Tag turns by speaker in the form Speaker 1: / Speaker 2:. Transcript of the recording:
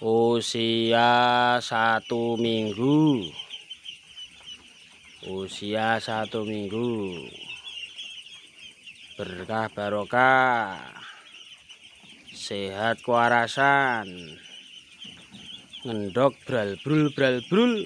Speaker 1: usia satu minggu usia satu minggu berkah barokah sehat kewarasan ngendok bral brul bral brul